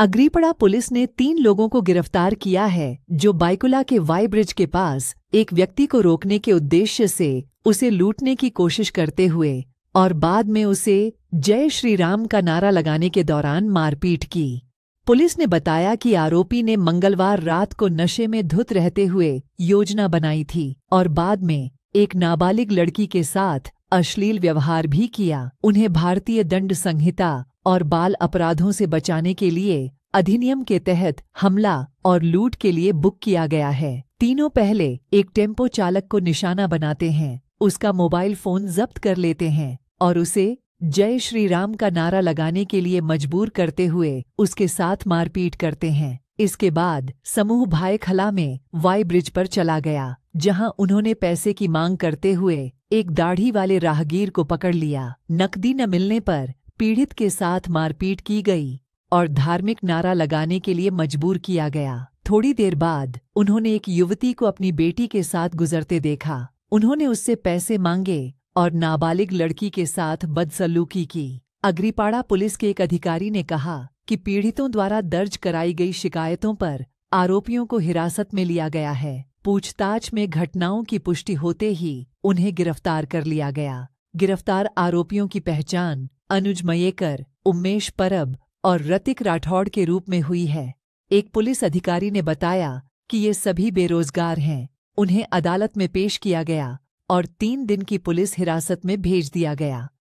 अग्रीपड़ा police ने तीन लोगों को गिरफ्तार किया है जो बाइकुला के वाई ब्रिज के पास एक व्यक्ति को रोकने के उद्देश्य से उसे लूटने की कोशिश करते हुए और बाद में उसे जय श्री राम का नारा लगाने के दौरान मारपीट की पुलिस ने बताया कि आरोपी ने मंगलवार रात को नशे में धुत रहते हुए योजना बनाई थी और बाद में एक नाबालिग लड़की के साथ अश्लील व्यवहार भी किया उन्हें भारतीय दंड संहिता और बाल अपराधों से बचाने के लिए अधिनियम के तहत हमला और लूट के लिए बुक किया गया है तीनों पहले एक टेम्पो चालक को निशाना बनाते हैं उसका मोबाइल फोन जब्त कर लेते हैं और उसे जय श्री राम का नारा लगाने के लिए मजबूर करते हुए उसके साथ मारपीट करते हैं इसके बाद समूह भाई खला में वाई ब्रिज पर चला गया जहां उन्होंने पैसे की मांग करते हुए एक दाढ़ी वाले राहगीर को पकड़ लिया नकदी न मिलने पर पीड़ित के साथ मारपीट की गई और धार्मिक नारा लगाने के लिए मजबूर किया गया थोड़ी देर बाद उन्होंने एक युवती को अपनी बेटी के साथ गुजरते देखा उन्होंने उससे पैसे मांगे और नाबालिग लड़की के साथ बदसलूकी की अग्रीपाड़ा पुलिस के एक अधिकारी ने कहा कि पीड़ितों द्वारा दर्ज कराई गई शिकायतों पर आरोपियों को हिरासत में लिया गया है पूछताछ में घटनाओं की पुष्टि होते ही उन्हें गिरफ्तार कर लिया गया गिरफ्तार आरोपियों की पहचान अनुज मयेकर उमेश परब और रतिक राठौड़ के रूप में हुई है एक पुलिस अधिकारी ने बताया कि ये सभी बेरोजगार हैं उन्हें अदालत में पेश किया गया और तीन दिन की पुलिस हिरासत में भेज दिया गया